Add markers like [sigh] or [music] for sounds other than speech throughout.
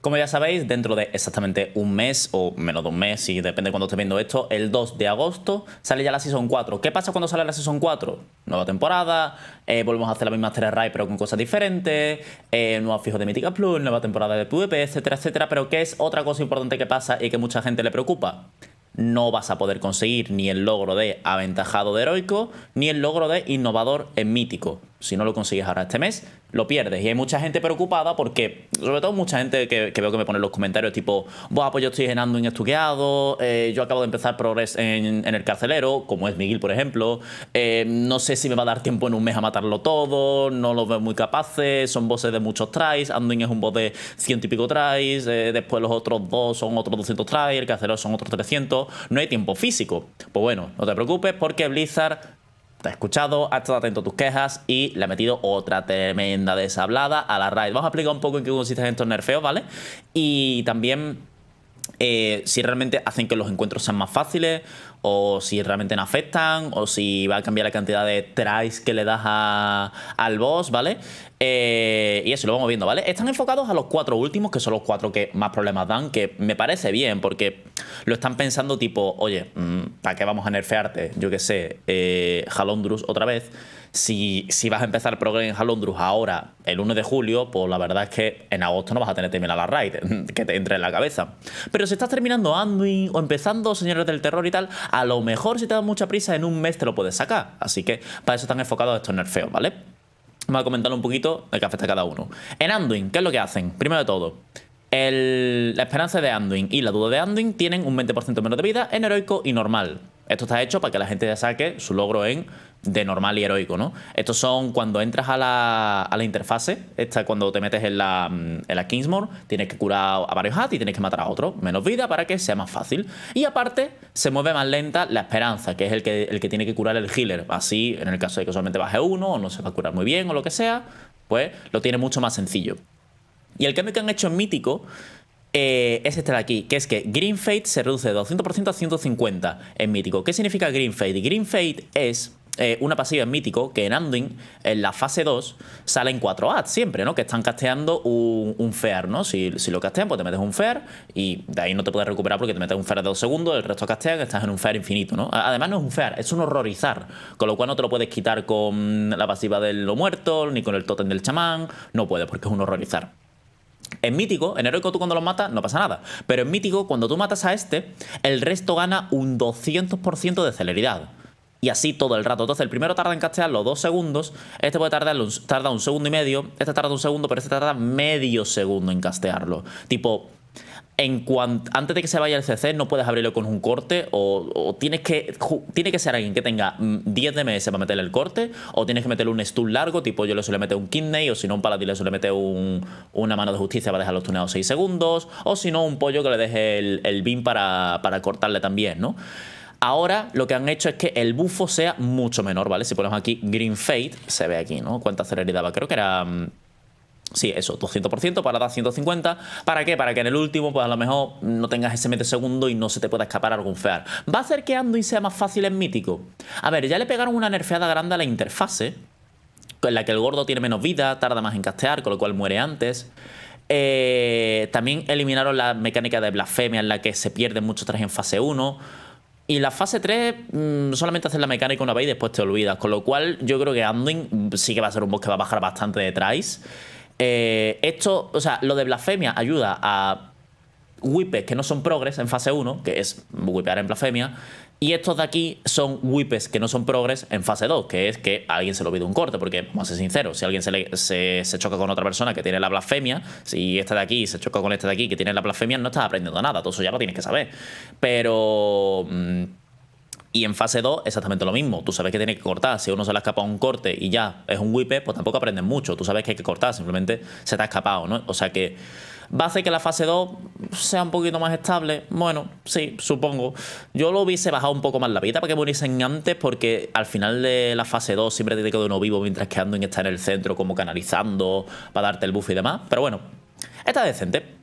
Como ya sabéis, dentro de exactamente un mes o menos de un mes, y depende de cuando esté viendo esto, el 2 de agosto sale ya la Season 4. ¿Qué pasa cuando sale la Season 4? Nueva temporada, eh, volvemos a hacer la misma serie Rai pero con cosas diferentes, eh, nuevos fijos de Mítica Plus, nueva temporada de PvP, etcétera, etcétera. Pero ¿qué es otra cosa importante que pasa y que mucha gente le preocupa? No vas a poder conseguir ni el logro de aventajado de heroico, ni el logro de innovador en mítico. Si no lo consigues ahora este mes, lo pierdes. Y hay mucha gente preocupada porque, sobre todo mucha gente que, veo que me pone los comentarios tipo, vos pues apoyo estoy llenando en estuqueado, eh, yo acabo de empezar Progress en, el carcelero, como es Miguel, por ejemplo, eh, no sé si me va a dar tiempo en un mes a matarlo todo, no lo veo muy capaces, son bosses de muchos tries, Anduin es un boss de ciento y pico tries, eh, después los otros dos son otros 200 tries, el carcelero son otros 300, no hay tiempo físico. Pues bueno, no te preocupes porque Blizzard te ha escuchado, ha estado atento a tus quejas y le ha metido otra tremenda desablada a la raid. Vamos a explicar un poco en qué consisten estos nerfeos, ¿vale? Y también eh, si realmente hacen que los encuentros sean más fáciles o si realmente no afectan, o si va a cambiar la cantidad de tries que le das a, al boss, ¿vale? Eh, y eso lo vamos viendo, ¿vale? Están enfocados a los cuatro últimos, que son los cuatro que más problemas dan, que me parece bien, porque lo están pensando tipo, oye, mm, ¿para qué vamos a nerfearte? Yo qué sé, eh, Halondrus otra vez si, vas a empezar Progress en Halondrus ahora, el 1 de julio, pues la verdad es que en agosto no vas a tener terminada la raid, [laughs] que te entre en la cabeza. Pero si estás terminando Anduin o empezando Señores del Terror y tal, a lo mejor si te das mucha prisa, en un mes te lo puedes sacar. Así que para eso están enfocados estos nerfeos, ¿vale? Vamos a comentar un poquito de que afecta cada uno. En Anduin, ¿qué es lo que hacen? Primero de todo, la esperanza de Anduin y la duda de Anduin tienen un 20% menos de vida en heroico y normal. Esto está hecho para que la gente ya saque su logro en de normal y heroico, ¿no? Estos son cuando entras a la, a la interfase, esta cuando te metes en la, mm, en la Kingsmore, tienes que curar a varios hats y tienes que matar a otro menos vida para que sea más fácil. Y aparte, se mueve más lenta la esperanza, que es el que, el que tiene que curar el healer. Así, en el caso de que solamente baje uno, o no se va a curar muy bien, o lo que sea, pues lo tiene mucho más sencillo. Y el cambio que han hecho en Mítico eh, es este de aquí, que es que Green Fate se reduce de 200% a 150 en Mítico. ¿Qué significa Green Fate? Green Fate es eh, una pasiva en mítico que en Anduin, en la fase 2, salen 4 ads siempre, ¿no? Que están casteando un, un fair, ¿no? Si, lo castean, pues te metes un fear y de ahí no te puedes recuperar porque te metes un fear de 2 segundos, el resto que estás en un fear infinito, ¿no? Además, no es un fear es un horrorizar, con lo cual no te lo puedes quitar con la pasiva de lo muerto, ni con el totem del chamán, no puedes porque es un horrorizar. En mítico, en heroico tú cuando los matas no pasa nada. Pero en mítico, cuando tú matas a este, el resto gana un 200% de celeridad y así todo el rato. Entonces, el primero tarda en castearlo dos segundos, este puede tardar un, tarda un segundo y medio, este tarda un segundo, pero este tarda medio segundo en castearlo. Tipo, en antes de que se vaya el CC, no puedes abrirlo con un corte, o, tienes que, tiene que ser alguien que tenga 10 mm, DMS para meterle el corte, o tienes que meterle un stun largo, tipo yo le suele meter un kidney, o si no, un paladín le suele meter un, una mano de justicia para dejar los tuneados 6 segundos, o si no, un pollo que le deje el, el beam para, para cortarle también, ¿no? Ahora lo que han hecho es que el bufo sea mucho menor, ¿vale? Si ponemos aquí Green Fade, se ve aquí, ¿no? Cuánta celeridad va, creo que era... Mm, sí, eso, 200%, para dar 150. ¿Para qué? Para que en el último, pues a lo mejor no tengas ese medio segundo y no se te pueda escapar algún fear. ¿Va a hacer que Anduin sea más fácil en mítico? A ver, ya le pegaron una nerfeada grande a la interfase, en la que el gordo tiene menos vida, tarda más en castear, con lo cual muere antes. Eh, también eliminaron la mecánica de blasfemia en la que se pierden muchos trajes en fase 1. Y la fase 3 mm, solamente haces la mecánica una vez y después te olvidas. Con lo cual, yo creo que Anduin sí que va a ser un boss que va a bajar bastante detrás. Eh, esto, o sea, lo de Blasfemia ayuda a whippers que no son progres en fase 1, que es whipear en Blasfemia. Y estos de aquí son whips que no son progres en fase 2, que es que alguien se lo pide un corte, porque vamos a ser sinceros, si alguien se, se, choca con otra persona que tiene la blasfemia, si este de aquí se choca con este de aquí que tiene la blasfemia, no estás aprendiendo nada, todo eso ya lo tienes que saber. Pero... Mm, y en fase 2 exactamente lo mismo, tú sabes que tienes que cortar, si uno se le escapado un corte y ya es un whip, pues tampoco aprendes mucho, tú sabes que hay que cortar, simplemente se te ha escapado, ¿no? O sea que va a hacer que la fase 2 sea un poquito más estable. Bueno, sí, supongo. Yo lo hubiese bajado un poco más la vida para que muriesen antes, porque al final de la fase 2 siempre te quedo uno vivo mientras que Anduin está en el centro, como canalizando, para darte el buff y demás. Pero bueno, está decente.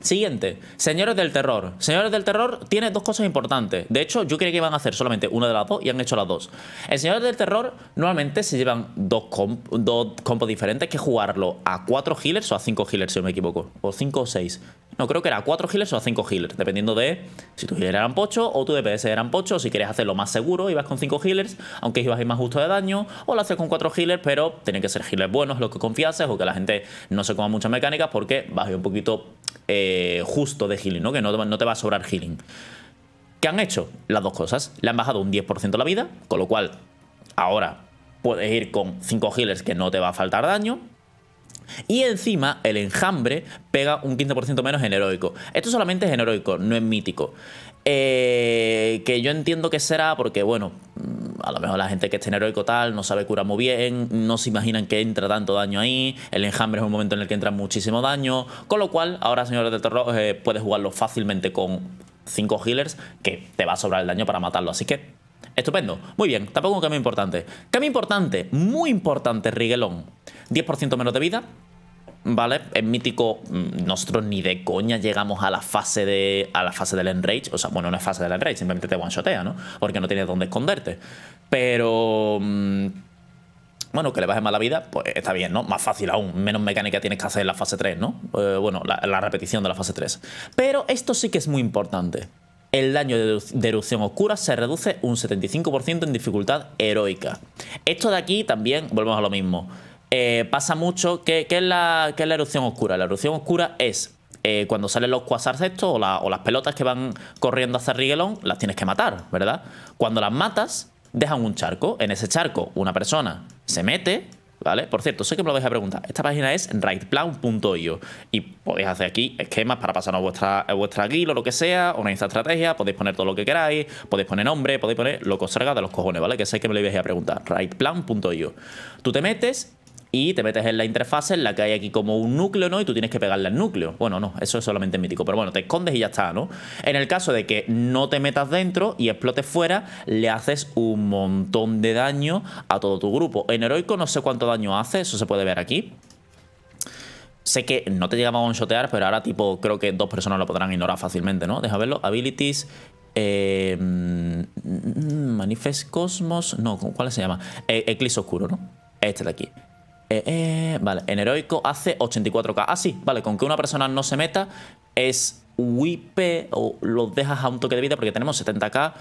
Siguiente, Señores del Terror. Señores del Terror tiene dos cosas importantes. De hecho, yo creía que iban a hacer solamente una de las dos y han hecho las dos. En Señores del Terror normalmente se llevan dos, compos diferentes que jugarlo a cuatro healers o a 5 healers, si no me equivoco. O cinco o seis, No, creo que era a 4 healers o a 5 healers, dependiendo de si tu healer eran pocho o tu DPS eran pocho. Si querías hacerlo más seguro, ibas con 5 healers, aunque ibas a ir más justo de daño, o lo haces con 4 healers, pero tienen que ser healers buenos, los que confiases, o que la gente no se coma muchas mecánicas porque vas a ir un poquito eh, justo de healing, ¿no? Que no, te va a sobrar healing. ¿Qué han hecho? Las dos cosas. Le han bajado un 10% la vida, con lo cual ahora puedes ir con 5 healers que no te va a faltar daño. Y encima el enjambre pega un 15% menos en heroico. Esto solamente es en heroico, no es mítico. Eh, que yo entiendo que será porque, bueno, a lo mejor la gente que es heroico tal no sabe cura muy bien, no se imaginan que entra tanto daño ahí, el enjambre es un momento en el que entra muchísimo daño, con lo cual ahora señores de terror eh, puedes jugarlo fácilmente con 5 healers que te va a sobrar el daño para matarlo, así que estupendo, muy bien, tampoco un cambio importante. Cambio importante, muy importante, Riguelón, 10% menos de vida, ¿vale? Es mítico, mm, nosotros ni de coña llegamos a la fase de a la fase del enrage, o sea, bueno, no es fase del enrage, simplemente te one-shotea, ¿no? Porque no tienes dónde esconderte. Pero mm, bueno, que le bajes mala la vida, pues está bien, ¿no? Más fácil aún, menos mecánica tienes que hacer en la fase 3, ¿no? Eh, bueno, la, repetición de la fase 3. Pero esto sí que es muy importante. El daño de erupción oscura se reduce un 75% en dificultad heroica. Esto de aquí también, volvemos a lo mismo. Eh, pasa mucho. ¿Qué, es la, ¿Qué, la, erupción oscura? La erupción oscura es eh, cuando salen los quasars o, las pelotas que van corriendo hacia el Rigelón, las tienes que matar, ¿verdad? Cuando las matas, dejan un charco. En ese charco, una persona se mete, ¿vale? Por cierto, sé que me lo vais a preguntar. Esta página es rightplan.io y podéis hacer aquí esquemas para pasarnos vuestra, vuestra o lo que sea, o una estrategia podéis poner todo lo que queráis, podéis poner nombre, podéis poner lo que os salga de los cojones, ¿vale? Que sé que me lo vais a preguntar. rightplan.io. Tú te metes y te metes en la interfase en la que hay aquí como un núcleo, ¿no? Y tú tienes que pegarle al núcleo. Bueno, no, eso es solamente mítico, pero bueno, te escondes y ya está, ¿no? En el caso de que no te metas dentro y explotes fuera, le haces un montón de daño a todo tu grupo. En heroico no sé cuánto daño hace, eso se puede ver aquí. Sé que no te llegaba a one pero ahora tipo creo que dos personas lo podrán ignorar fácilmente, ¿no? Deja verlo. Abilities, eh, mm, mm, mm, Manifest Cosmos, no, ¿cuál se llama? Eh, Eclipse Oscuro, ¿no? Este de aquí. Eh, eh, vale, en heroico hace 84k. Ah, sí, vale, con que una persona no se meta es whip o lo dejas a un toque de vida porque tenemos 70k.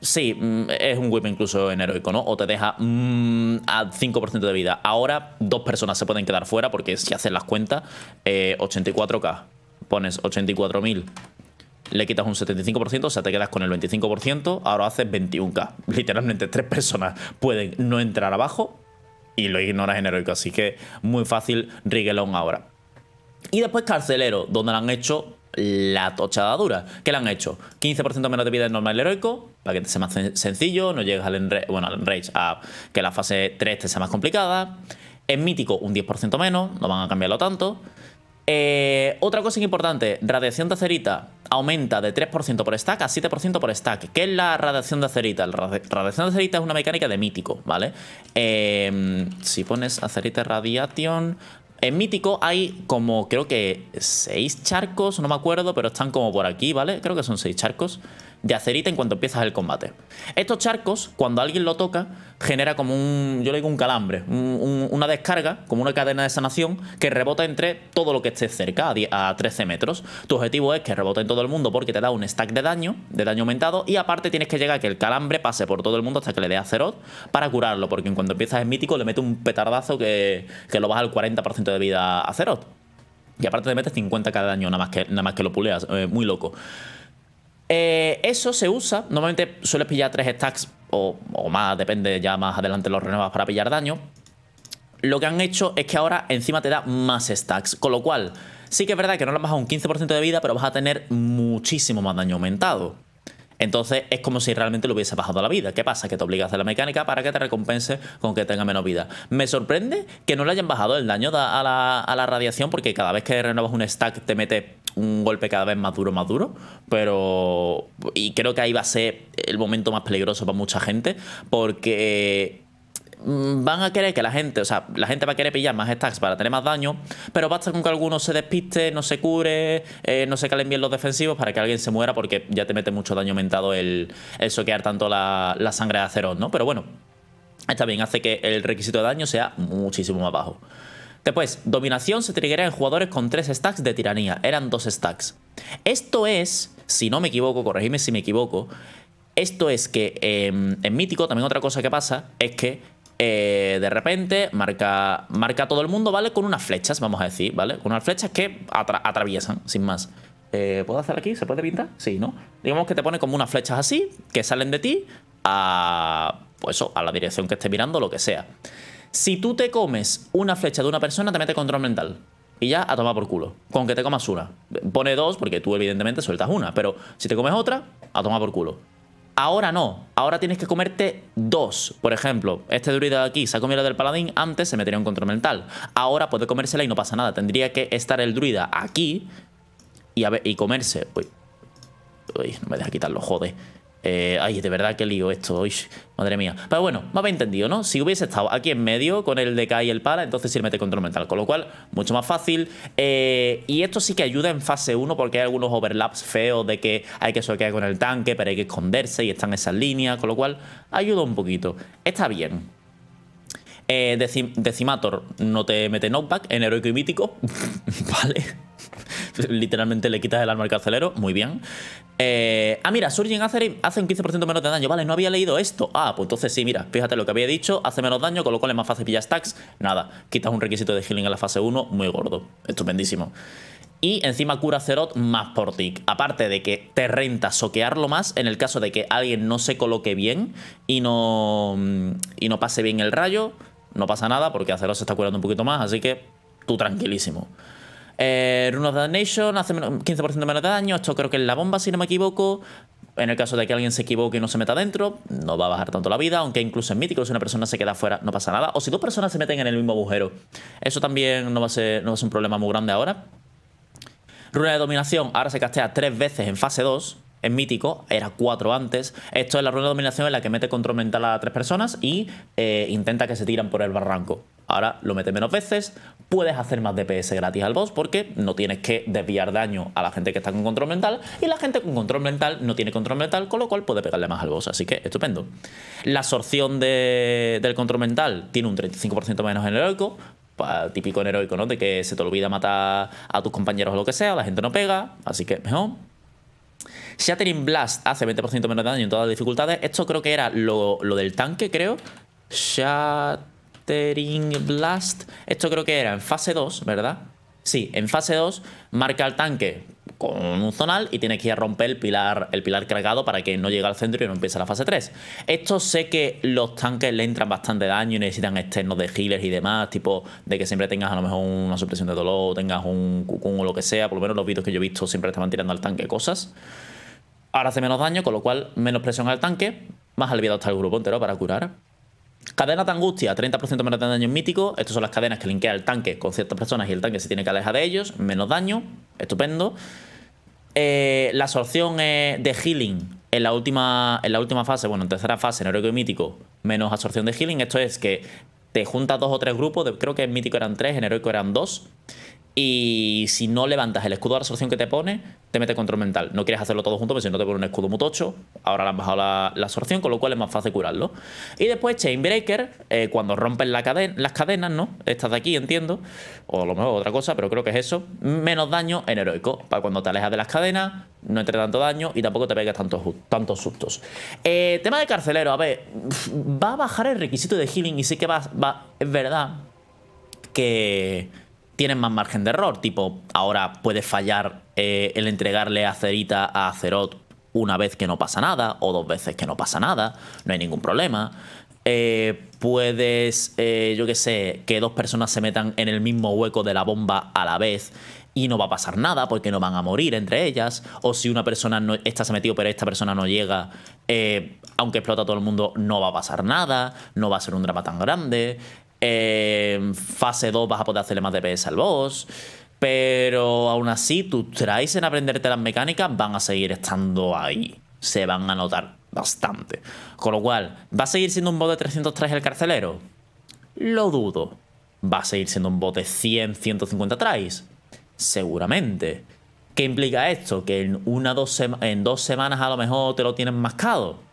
Sí, mm, es un whip incluso en heroico, ¿no? O te deja mm, a 5% de vida. Ahora dos personas se pueden quedar fuera porque si haces las cuentas, 84k. Eh, Pones 84.000 le quitas un 75%, o sea, te quedas con el 25%, ahora haces 21k. [laughs] Literalmente tres personas pueden no entrar abajo y lo ignoras en heroico. Así que muy fácil Rigelón ahora. Y después carcelero, donde le han hecho la tochada dura. ¿Qué le han hecho? 15% menos de vida en normal heroico, para que te sea más sencillo, no llegues al, al enrage a que la fase 3 te sea más complicada. En mítico un 10% menos, no van a cambiarlo tanto. Eh, otra cosa importante, radiación de acerita aumenta de 3% por stack a 7% por stack. ¿Qué es la radiación de acerita? La radiación de acerita es una mecánica de mítico, ¿vale? Em, si pones acerita radiation... En mítico hay como creo que 6 charcos, no me acuerdo, pero están como por aquí, ¿vale? Creo que son 6 charcos de acerita en cuanto empiezas el combate. Estos charcos, cuando alguien lo toca, genera como un, yo le digo un calambre, una descarga, como una cadena de sanación, que rebota entre todo lo que esté cerca, a, 13 metros. Tu objetivo es que rebote en todo el mundo porque te da un stack de daño, de daño aumentado, y aparte tienes que llegar a que el calambre pase por todo el mundo hasta que le dé a para curarlo, porque en cuanto empiezas el mítico le mete un petardazo que, que lo baja al 40% de vida a Zeroth. Y aparte te metes 50 cada daño, nada más que, nada más que lo puleas, eh, muy loco. Eh, eso se usa, normalmente sueles pillar tres stacks o, más, depende, ya más adelante los renuevas para pillar daño. Lo que han hecho es que ahora encima te da más stacks, con lo cual sí que es verdad que no le has bajado un 15% de vida, pero vas a tener muchísimo más daño aumentado. Entonces es como si realmente le hubiese bajado la vida. ¿Qué pasa? Que te obligas a la mecánica para que te recompense con que tenga menos vida. Me sorprende que no le hayan bajado el daño a la, a la radiación porque cada vez que renovas un stack te mete un golpe cada vez más duro, más duro. Pero. Y creo que ahí va a ser el momento más peligroso para mucha gente. Porque Mm, van a querer que la gente, o sea, la gente va a querer pillar más stacks para tener más daño, pero basta con que alguno se despiste, no se cure, eh, no se calen bien los defensivos para que alguien se muera porque ya te mete mucho daño aumentado el, el soquear tanto la, sangre de Acero ¿no? Pero bueno, está bien, hace que el requisito de daño sea muchísimo más bajo. Después, dominación se triguera en jugadores con 3 stacks de tiranía, eran 2 stacks. Esto es, si no me equivoco, corregime si me equivoco, esto es que em, en Mítico también otra cosa que pasa es que eh, de repente marca, marca a todo el mundo, ¿vale? Con unas flechas, vamos a decir, ¿vale? Con unas flechas que atraviesan, sin más. Eh, ¿Puedo hacer aquí? ¿Se puede pintar? Sí, ¿no? Digamos que te pone como unas flechas así, que salen de ti a, pues eso, a la dirección que esté mirando, lo que sea. Si tú te comes una flecha de una persona, te mete control mental. Y ya a tomar por culo. Con que te comas una. Pone dos, porque tú evidentemente sueltas una. Pero si te comes otra, a tomar por culo. Ahora no, ahora tienes que comerte dos. Por ejemplo, este druida de aquí se ha comido la del paladín, antes se metería un control mental. Ahora puede comérsela y no pasa nada. Tendría que estar el druida aquí y, comerse... Uy, uy, no me deja quitarlo, joder. Eh, ay, de verdad que lío esto, madre mía. Pero bueno, me bien entendido, ¿no? Si hubiese estado aquí en medio con el de K y el para, entonces sí le mete control mental, con lo cual, mucho más fácil. Eh, y esto sí que ayuda en fase 1 porque hay algunos overlaps feos de que hay que soquear con el tanque, pero hay que esconderse y están esas líneas, con lo cual ayuda un poquito. Está bien, eh, Decimator no te mete knockback en heroico y mítico. [laughs] vale. [laughs] Literalmente le quitas el alma al carcelero, muy bien. Eh, ah, mira, Surging hace un 15% menos de daño. Vale, no había leído esto. Ah, pues entonces sí, mira, fíjate lo que había dicho, hace menos daño, con lo cual es más fácil pillar stacks. Nada, quitas un requisito de healing en la fase 1, muy gordo. Estupendísimo. Y encima cura Zeroth más por tick, Aparte de que te renta soquearlo más en el caso de que alguien no se coloque bien y no, mm, y no pase bien el rayo. No pasa nada porque Azeroth se está curando un poquito más, así que tú tranquilísimo. Eh, de of Nation hace 15% menos de daño. Esto creo que es la bomba, si no me equivoco. En el caso de que alguien se equivoque y no se meta dentro, no va a bajar tanto la vida, aunque incluso en mítico, si una persona se queda fuera, no pasa nada. O si dos personas se meten en el mismo agujero. Eso también no va a ser, un problema muy grande ahora. Runa de dominación ahora se castea tres veces en fase 2. En mítico, era cuatro antes. Esto es la runa de dominación en la que mete control mental a tres personas y eh, intenta que se tiran por el barranco. Ahora lo metes menos veces, puedes hacer más DPS gratis al boss porque no tienes que desviar daño a la gente que está con control mental y la gente con control mental no tiene control mental, con lo cual puede pegarle más al boss. Así que estupendo. La absorción del control mental tiene un 35% menos en heroico, típico en heroico, ¿no? De que se te olvida matar a tus compañeros o lo que sea, la gente no pega, así que mejor. Shattering Blast hace 20% menos daño en todas las dificultades. Esto creo que era lo, del tanque, creo. Shattering Blast. Esto creo que era en fase 2, ¿verdad? Sí, en fase 2 marca el tanque con un zonal y tienes que ir a romper el pilar, el pilar cargado para que no llegue al centro y no empiece la fase 3. Esto sé que los tanques le entran bastante daño y necesitan externos de healers y demás, tipo de que siempre tengas a lo mejor una supresión de dolor, tengas un cucún o lo que sea, por lo menos los vídeos que yo he visto siempre estaban tirando al tanque cosas. Ahora hace menos daño, con lo cual menos presión al tanque, más aliviado está el grupo entero para curar. Cadena de angustia, 30% menos de daño mítico. Estas son las cadenas que linkea el tanque con ciertas personas y el tanque se tiene que alejar de ellos. Menos daño, estupendo. Eh, la absorción de healing en la, última, en la última fase, bueno, en tercera fase, en heroico y mítico, menos absorción de healing. Esto es que te juntas dos o tres grupos, creo que en mítico eran tres, en heroico eran dos. Y si no levantas el escudo de absorción que te pone, te mete control mental. No quieres hacerlo todo junto, pero si no te pone un escudo mutocho, ahora le han bajado la, absorción, con lo cual es más fácil curarlo. Y después Chainbreaker, eh, cuando rompen las cadenas, ¿no? Estas de aquí, entiendo. O a lo mejor otra cosa, pero creo que es eso. Menos daño en heroico. Para cuando te alejas de las cadenas, no entre tanto daño y tampoco te pegas tantos, tantos sustos. Eh, tema de carcelero, a ver, va a bajar el requisito de healing y sí que va es verdad que tienen más margen de error. Tipo, ahora puedes fallar eh, el entregarle a Cerita a Cerot una vez que no pasa nada, o dos veces que no pasa nada, no hay ningún problema. Eh, puedes, eh, yo qué sé, que dos personas se metan en el mismo hueco de la bomba a la vez y no va a pasar nada porque no van a morir entre ellas. O si una persona no, está pero esta persona no llega, aunque explota todo el mundo, no va a pasar nada, no va a ser un drama tan grande. En fase 2 vas a poder hacerle más DPS al boss. Pero aún así, tus tries en aprenderte las mecánicas van a seguir estando ahí. Se van a notar bastante. Con lo cual, ¿va a seguir siendo un bot de 303 el carcelero? Lo dudo. ¿Va a seguir siendo un bot de 100, 150 tries? Seguramente. ¿Qué implica esto? Que en, una, dos en dos semanas a lo mejor te lo tienen mascado.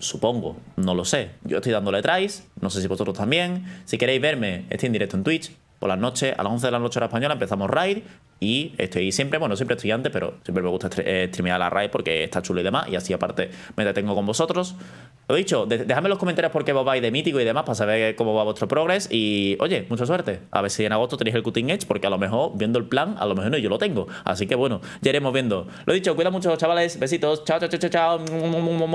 Supongo, no lo sé. Yo estoy dándole tries, no sé si vosotros también. Si queréis verme, estoy en directo en Twitch. Por las noches, a las 11 de la noche hora española, empezamos Raid. Y estoy siempre, bueno, siempre estudiante pero siempre me gusta eh, streamear la Raid porque está chulo y demás. Y así aparte me detengo con vosotros. Lo dicho, dejadme en los comentarios porque qué vos vais de mítico y demás para saber cómo va vuestro progress. Y oye, mucha suerte. A ver si en agosto tenéis el cutting edge, porque a lo mejor, viendo el plan, a lo mejor no yo lo tengo. Así que bueno, ya iremos viendo. Lo dicho, cuida mucho, chavales. Besitos. Chao, chao, chao, chao, chao.